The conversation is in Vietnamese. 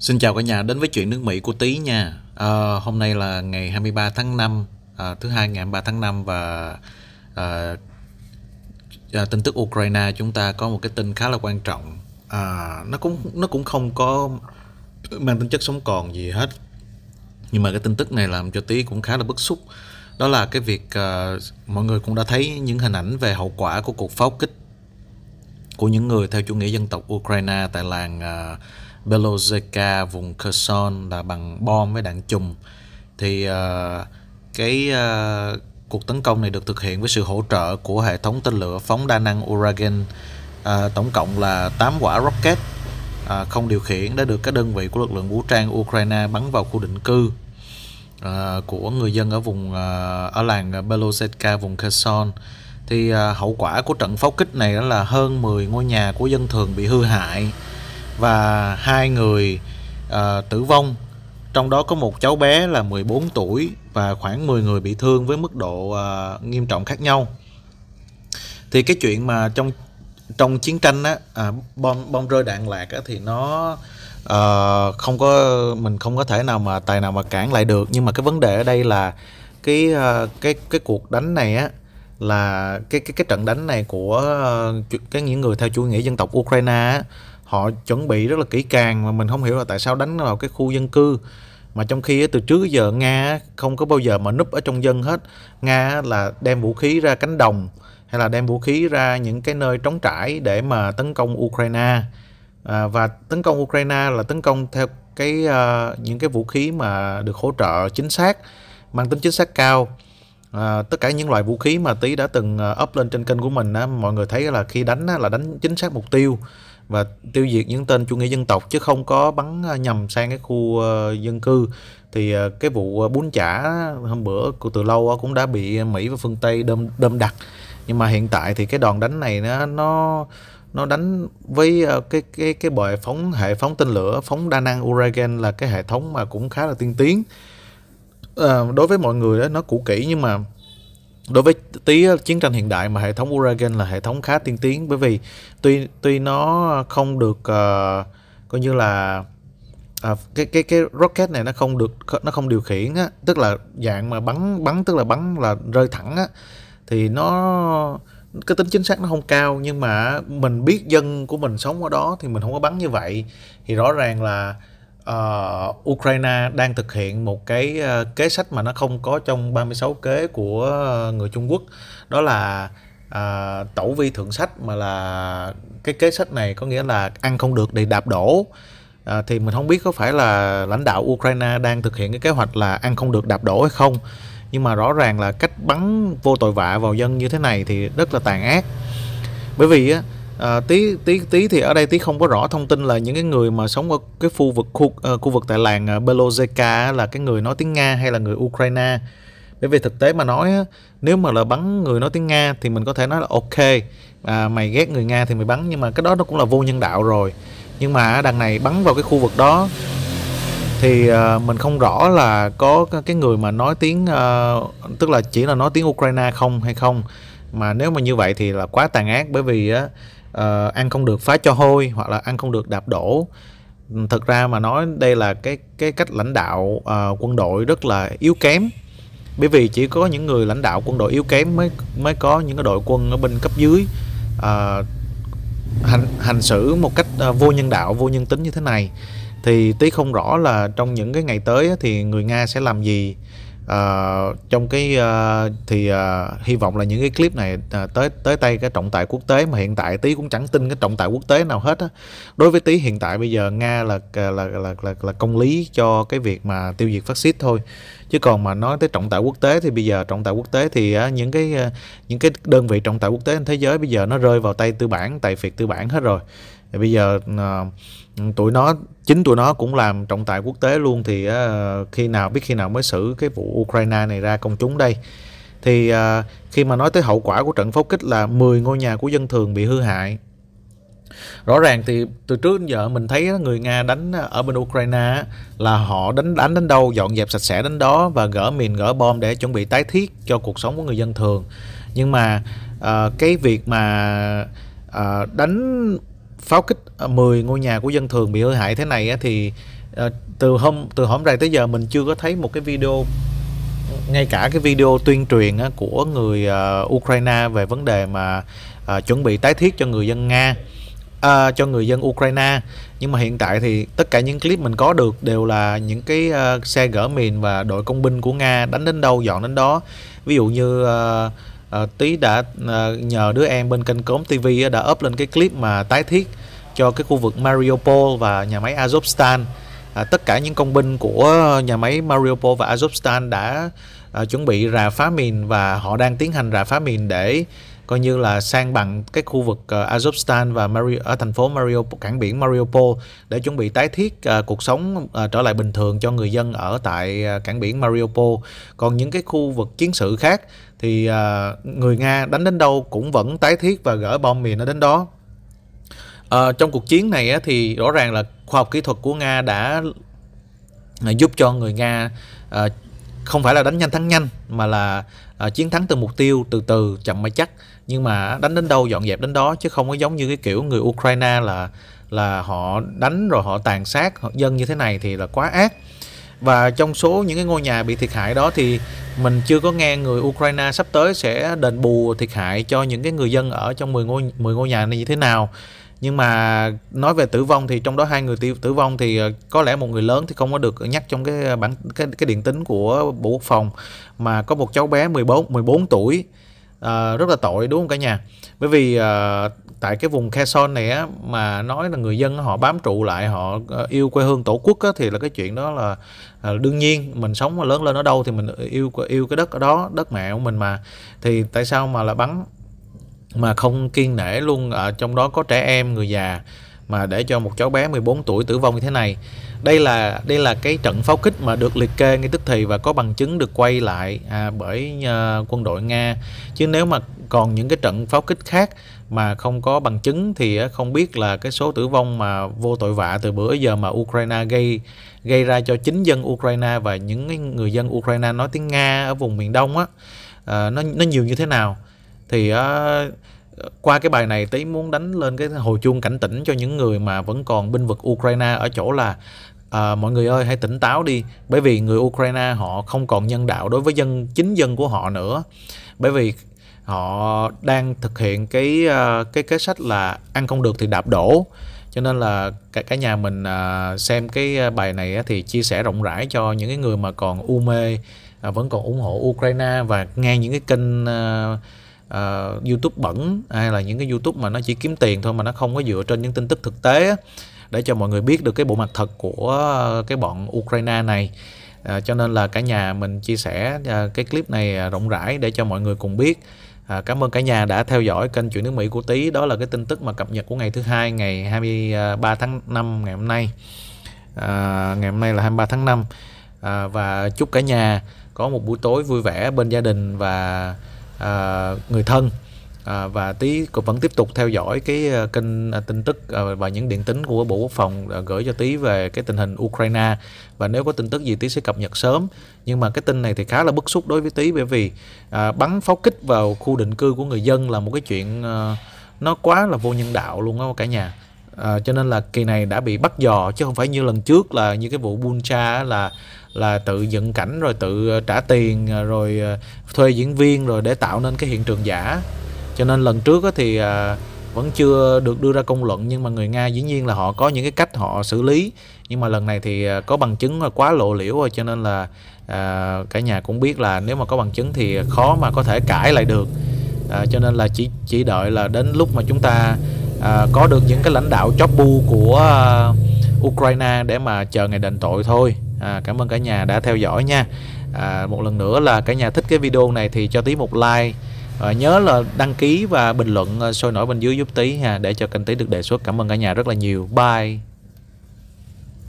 Xin chào cả nhà đến với chuyện nước Mỹ của Tý nha. À, hôm nay là ngày 23 tháng 5, à, ờ, thứ hai ngày 23 tháng 5 và à, à, tin tức Ukraine chúng ta có một cái tin khá là quan trọng. À, nó cũng nó cũng không có mang tính chất sống còn gì hết. Nhưng mà cái tin tức này làm cho Tý cũng khá là bức xúc. Đó là cái việc à, mọi người cũng đã thấy những hình ảnh về hậu quả của cuộc pháo kích của những người theo chủ nghĩa dân tộc Ukraine tại làng à, Belozeka vùng Kherson là bằng bom với đạn chùm thì uh, cái uh, cuộc tấn công này được thực hiện với sự hỗ trợ của hệ thống tên lửa phóng đa năng Uragan uh, tổng cộng là 8 quả rocket uh, không điều khiển đã được các đơn vị của lực lượng vũ trang Ukraine bắn vào khu định cư uh, của người dân ở vùng uh, ở làng Belozeka vùng Kherson thì uh, hậu quả của trận pháo kích này là hơn 10 ngôi nhà của dân thường bị hư hại và hai người uh, tử vong trong đó có một cháu bé là 14 tuổi và khoảng 10 người bị thương với mức độ uh, nghiêm trọng khác nhau thì cái chuyện mà trong trong chiến tranh á à, bom bom rơi đạn lạc á, thì nó uh, không có mình không có thể nào mà tài nào mà cản lại được nhưng mà cái vấn đề ở đây là cái uh, cái cái cuộc đánh này á là cái cái cái trận đánh này của uh, cái những người theo chủ nghĩa dân tộc Ukraine á, họ chuẩn bị rất là kỹ càng mà mình không hiểu là tại sao đánh vào cái khu dân cư mà trong khi từ trước giờ nga không có bao giờ mà núp ở trong dân hết nga là đem vũ khí ra cánh đồng hay là đem vũ khí ra những cái nơi trống trải để mà tấn công ukraine à, và tấn công ukraine là tấn công theo cái uh, những cái vũ khí mà được hỗ trợ chính xác mang tính chính xác cao À, tất cả những loại vũ khí mà tý đã từng à, up lên trên kênh của mình á, mọi người thấy là khi đánh á, là đánh chính xác mục tiêu và tiêu diệt những tên chủ nghĩa dân tộc chứ không có bắn à, nhầm sang cái khu ờ, dân cư thì ờ, cái vụ ờ, bún chả hôm bữa của từ lâu cũng đã bị Mỹ và phương Tây đâm đâm đặt nhưng mà hiện tại thì cái đòn đánh này nó nó nó đánh với cái cái cái bệ phóng hệ phóng tên lửa phóng đa năng Uragan là cái hệ thống mà cũng khá là tiên tiến à, đối với mọi người đó nó cũ kỹ nhưng mà đối với tí ờ, chiến tranh hiện đại mà hệ thống Uragen là hệ thống khá tiên tiến bởi vì tuy tuy nó không được uh, coi như là à, cái cái cái rocket này nó không được nó không điều khiển á tức là dạng mà bắn bắn tức là bắn là rơi thẳng á thì nó cái tính chính xác nó không cao nhưng mà mình biết dân của mình sống ở đó thì mình không có bắn như vậy thì rõ ràng là uh, Ukraine đang thực hiện một cái uh, kế sách mà nó không có trong 36 kế của người Trung Quốc đó là uh, tẩu vi thượng sách mà là cái kế sách này có nghĩa là ăn không được thì đạp đổ À, thì mình không biết có phải là lãnh đạo Ukraine đang thực hiện cái kế hoạch là ăn không được đạp đổ hay không nhưng mà rõ ràng là cách bắn vô tội vạ vào dân như thế này thì rất là tàn ác bởi vì á, À, ờ, tí tí tí thì ở đây tí không có rõ thông tin là những cái người mà sống ở cái khu vực khu uh, khu vực tại làng uh, Belozeka là cái người nói tiếng Nga hay là người Ukraine. Bởi vì thực tế mà nói nếu mà là bắn người nói tiếng Nga thì mình có thể nói là ok à, mày ghét người Nga thì mày bắn nhưng mà cái đó nó cũng là vô nhân đạo rồi. Nhưng mà đằng này bắn vào cái khu vực đó thì uh, mình không rõ là có cái người mà nói tiếng uh, tức là chỉ là nói tiếng Ukraine không hay không mà nếu mà như vậy thì là quá tàn ác bởi vì uh, uh, ăn không được phá cho hôi hoặc là ăn không được đạp đổ ừ, thực ra mà nói đây là cái cái cách lãnh đạo uh, quân đội rất là yếu kém bởi vì chỉ có những người lãnh đạo quân đội yếu kém mới mới có những cái đội quân ở bên cấp dưới uh, hành hành xử một cách uh, vô nhân đạo vô nhân tính như thế này thì tí không rõ là trong những cái ngày tới thì người nga sẽ làm gì uh, trong cái uh, thì uh, hy vọng là những cái clip này uh, tới tới tay cái trọng tài quốc tế mà hiện tại tí cũng chẳng tin cái trọng tài quốc tế nào hết á đối với tí hiện tại bây giờ nga là là là là, là, là công lý cho cái việc mà tiêu diệt phát xít thôi chứ còn mà nói tới trọng tài quốc tế thì bây giờ trọng tài quốc tế thì uh, những cái những cái đơn vị trọng tài quốc tế trên thế giới bây giờ nó rơi vào tay tư bản tài phiệt tư bản hết rồi bây giờ uh, tụi nó chính tụi nó cũng làm trọng tài quốc tế luôn thì uh, khi nào biết khi nào mới xử cái vụ Ukraine này ra công chúng đây thì uh, khi mà nói tới hậu quả của trận pháo kích là 10 ngôi nhà của dân thường bị hư hại rõ ràng thì từ trước đến giờ mình thấy người nga đánh ở bên ukraine là họ đánh đánh đến đâu dọn dẹp sạch sẽ đến đó và gỡ mìn gỡ bom để chuẩn bị tái thiết cho cuộc sống của người dân thường nhưng mà uh, cái việc mà uh, đánh pháo kích 10 à, ngôi nhà của dân thường bị hư hại thế này thì à, từ hôm từ hôm nay tới giờ mình chưa có thấy một cái video ngay cả cái video tuyên truyền của người à, Ukraine về vấn đề mà chuẩn bị tái thiết cho người dân Nga à, cho người dân Ukraine nhưng mà hiện tại thì tất cả những clip mình có được đều là những cái uh, xe gỡ mìn và đội công binh của Nga đánh đến đâu dọn đến đó ví dụ như uh, à, tí đã à, nhờ đứa em bên kênh cốm tv á, đã up lên cái clip mà tái thiết cho cái khu vực mariupol và nhà máy azovstan à, tất cả những công binh của nhà máy mariupol và azovstan đã à, chuẩn bị rà phá mìn và họ đang tiến hành rà phá mìn để coi như là sang bằng cái khu vực uh, Azovstan và Mari ở thành phố Mariupol cảng biển Mariupol để chuẩn bị tái thiết uh, cuộc sống uh, trở lại bình thường cho người dân ở tại uh, cảng biển Mariupol. Còn những cái khu vực chiến sự khác thì uh, người Nga đánh đến đâu cũng vẫn tái thiết và gỡ bom mìn nó đến đó. Uh, trong cuộc chiến này thì rõ ràng là khoa học kỹ thuật của Nga đã à, giúp cho người Nga uh, không phải là đánh nhanh thắng nhanh mà là uh, chiến thắng từ mục tiêu từ từ chậm mà chắc nhưng mà đánh đến đâu dọn dẹp đến đó chứ không có giống như cái kiểu người Ukraine là là họ đánh rồi họ tàn sát dân như thế này thì là quá ác và trong số những cái ngôi nhà bị thiệt hại đó thì mình chưa có nghe người Ukraine sắp tới sẽ đền bù thiệt hại cho những cái người dân ở trong 10 ngôi 10 ngôi nhà này như thế nào nhưng mà nói về tử vong thì trong đó hai người tử, vong thì ờ, có lẽ một người lớn thì không có được nhắc trong cái bản cái cái điện tính của Bộ Quốc phòng mà có một cháu bé 14 14 tuổi à, rất là tội đúng không cả nhà bởi vì à, tại cái vùng Kherson này á, mà nói là người dân họ bám trụ lại họ ờ, yêu quê hương tổ quốc á, thì là cái chuyện đó là à, đương nhiên mình sống mà lớn lên ở đâu thì mình yêu yêu cái đất ở đó đất mẹ của mình mà thì tại sao mà là bắn mà không kiên nể luôn ở trong đó có trẻ em người già mà để cho một cháu bé 14 tuổi tử vong như thế này đây là đây là cái trận pháo kích mà được liệt kê ngay tức thì và có bằng chứng được quay lại à, bởi à, quân đội nga chứ nếu mà còn những cái trận pháo kích khác mà không có bằng chứng thì không biết là cái số tử vong mà vô tội vạ từ bữa giờ mà Ukraine gây gây ra cho chính dân Ukraine và những người dân Ukraine nói tiếng Nga ở vùng miền Đông á à, nó nó nhiều như thế nào thì uh, qua cái bài này tí muốn đánh lên cái hồi chuông cảnh tỉnh cho những người mà vẫn còn binh vực Ukraine ở chỗ là à, mọi người ơi hãy tỉnh táo đi bởi vì người Ukraine họ không còn nhân đạo đối với dân chính dân của họ nữa bởi vì họ đang thực hiện cái à, cái kế sách là ăn không được thì đạp đổ cho nên là cả cả nhà mình à, xem cái bài này thì chia sẻ rộng rãi cho những cái người mà còn u mê à, vẫn còn ủng hộ Ukraine và nghe những cái kênh uh, youtube bẩn hay là những cái youtube mà nó chỉ kiếm tiền thôi mà nó không có dựa trên những tin tức thực tế để cho mọi người biết được cái bộ mặt thật của cái bọn ukraine này à, cho nên là cả nhà mình chia sẻ à, cái clip này rộng rãi để cho mọi người cùng biết à, cảm ơn cả nhà đã theo dõi kênh chuyện nước mỹ của Tý. đó là cái tin tức mà cập nhật của ngày thứ hai ngày 23 tháng 5 ngày hôm nay à, ngày hôm nay là 23 tháng 5 à, và chúc cả nhà có một buổi tối vui vẻ bên gia đình và À, người thân à, và tí cũng vẫn tiếp tục theo dõi cái à, kênh à, tin tức và những điện tín của bộ quốc phòng gửi cho tí về cái tình hình ukraine và nếu có tin tức gì tí sẽ cập nhật sớm nhưng mà cái tin này thì khá là bức xúc đối với tí bởi vì uh, bắn pháo kích vào khu định cư của người dân là một cái chuyện uh, nó quá là vô nhân đạo luôn á cả nhà à, cho nên là kỳ này đã bị bắt dò chứ không phải như lần trước là như cái vụ Buncha là là tự dựng cảnh rồi tự ờ, trả tiền ờ, rồi thuê diễn viên rồi để tạo nên cái hiện trường giả cho nên lần trước thì à, vẫn chưa được đưa ra công luận nhưng mà người Nga dĩ nhiên là họ có những cái cách họ xử lý nhưng mà lần này thì có bằng chứng quá lộ liễu rồi cho nên là à, cả nhà cũng biết là nếu mà có bằng chứng thì khó mà có thể cãi lại được à, cho nên là chỉ chỉ đợi là đến lúc mà chúng ta À, có được những cái lãnh đạo chóp bu của uh, Ukraine để mà chờ ngày đền tội thôi à, cảm ơn cả nhà đã theo dõi nha à, một lần nữa là cả nhà thích cái video này thì cho tí một like à, nhớ là đăng ký và bình luận à, sôi nổi bên dưới giúp tí ha để cho kênh tí được đề xuất cảm ơn cả nhà rất là nhiều bye